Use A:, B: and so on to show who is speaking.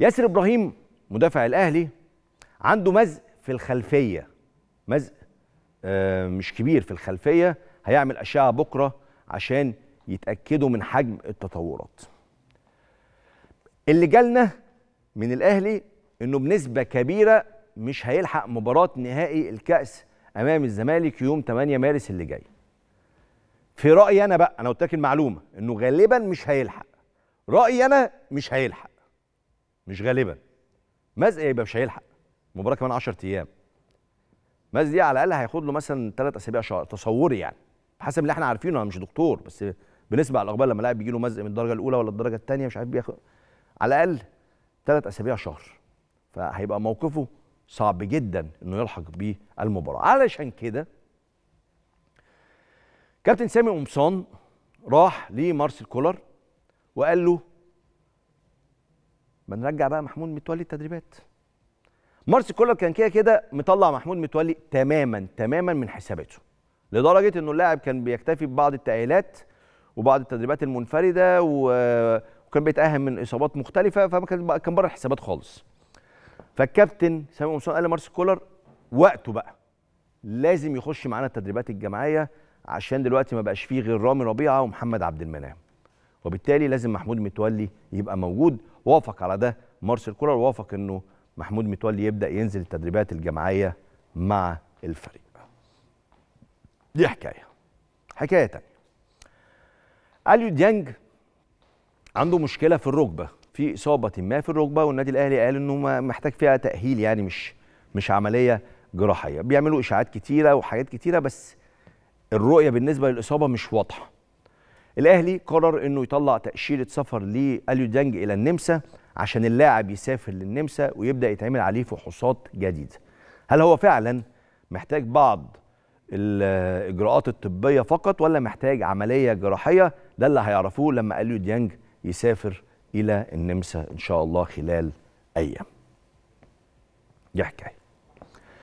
A: ياسر ابراهيم مدافع الاهلي عنده مزق في الخلفيه مزق آه، مش كبير في الخلفيه هيعمل اشعه بكره عشان يتاكدوا من حجم التطورات اللي جالنا من الاهلي انه بنسبه كبيره مش هيلحق مباراه نهائي الكاس امام الزمالك يوم 8 مارس اللي جاي في رايي انا بقى انا قلت لك المعلومه انه غالبا مش هيلحق رايي انا مش هيلحق مش غالبا مازق إيه يبقى مش هيلحق المباراه كمان 10 ايام مازق دي على الاقل هياخد له مثلا ثلاث اسابيع شهر تصوري يعني حسب اللي احنا عارفينه انا مش دكتور بس بالنسبه على الاقبال لما لاعب بيجي له مزق من الدرجه الاولى ولا الدرجه الثانيه مش عارف بياخد على الاقل ثلاث اسابيع شهر فهيبقى موقفه صعب جدا انه يلحق بيه المباراه علشان كده كابتن سامي قمصان راح لمارسيل كولر وقال له بنرجع بقى محمود متولي التدريبات مارسي كولر كان كده كده مطلع محمود متولي تماما تماما من حساباته لدرجه انه اللاعب كان بيكتفي ببعض التاهيلات وبعض التدريبات المنفرده وكان بيتاهل من اصابات مختلفه فكان كان بره الحسابات خالص فالكابتن سامي قمصان قال لمارسي كولر وقته بقى لازم يخش معانا التدريبات الجماعيه عشان دلوقتي ما بقاش فيه غير رامي ربيعه ومحمد عبد المنعم وبالتالي لازم محمود متولي يبقى موجود وافق على ده مارسيل كولر وافق انه محمود متولي يبدا ينزل التدريبات الجماعيه مع الفريق دي حكايه حكايه تانية اليو ديانج عنده مشكله في الركبه في اصابه ما في الركبه والنادي الاهلي قال انه محتاج فيها تاهيل يعني مش مش عمليه جراحيه بيعملوا اشاعات كتيره وحاجات كتيره بس الرؤيه بالنسبه للاصابه مش واضحه الاهلي قرر انه يطلع تاشيره سفر لاليو ديانج الى النمسا عشان اللاعب يسافر للنمسا ويبدا يتعمل عليه فحوصات جديده هل هو فعلا محتاج بعض الاجراءات الطبيه فقط ولا محتاج عمليه جراحيه ده اللي هيعرفوه لما اليو ديانج يسافر الى النمسا ان شاء الله خلال ايام دي حكايه